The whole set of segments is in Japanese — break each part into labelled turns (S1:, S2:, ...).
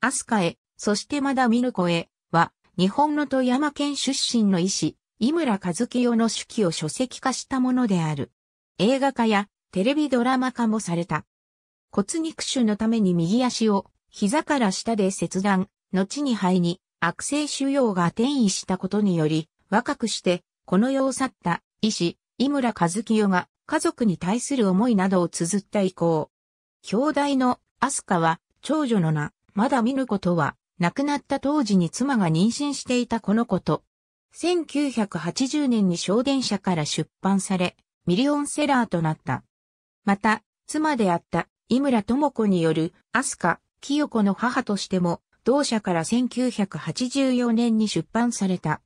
S1: アスカへ、そしてまだ見ぬ子へ、は、日本の富山県出身の医師、井村和清の手記を書籍化したものである。映画化やテレビドラマ化もされた。骨肉腫のために右足を膝から下で切断、後に肺に悪性腫瘍が転移したことにより、若くしてこの世を去った医師、井村和清が家族に対する思いなどを綴った以降、兄弟のアスカは長女の名、まだ見ることは、亡くなった当時に妻が妊娠していたこのこと。1980年に小電車から出版され、ミリオンセラーとなった。また、妻であった井村智子による、アスカ、清子の母としても、同社から1984年に出版された。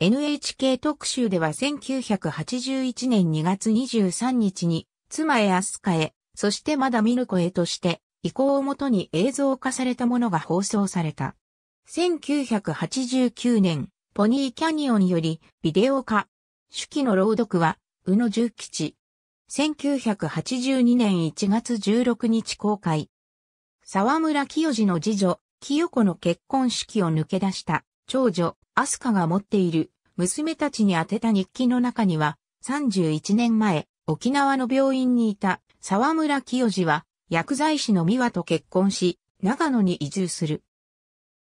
S1: NHK 特集では1981年2月23日に、妻へアスカへ、そしてまだ見ぬ子へとして、意向をもとに映像化されたものが放送された。1989年、ポニーキャニオンよりビデオ化。手記の朗読は、宇野重吉。1982年1月16日公開。沢村清二の次女、清子の結婚式を抜け出した長女、アスカが持っている娘たちに宛てた日記の中には、31年前、沖縄の病院にいた沢村清二は薬剤師の美和と結婚し、長野に移住する。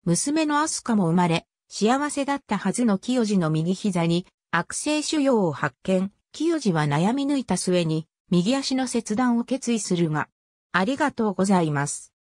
S1: 娘のアスカも生まれ、幸せだったはずの清治の右膝に悪性腫瘍を発見。清治は悩み抜いた末に、右足の切断を決意するが、ありがとうございます。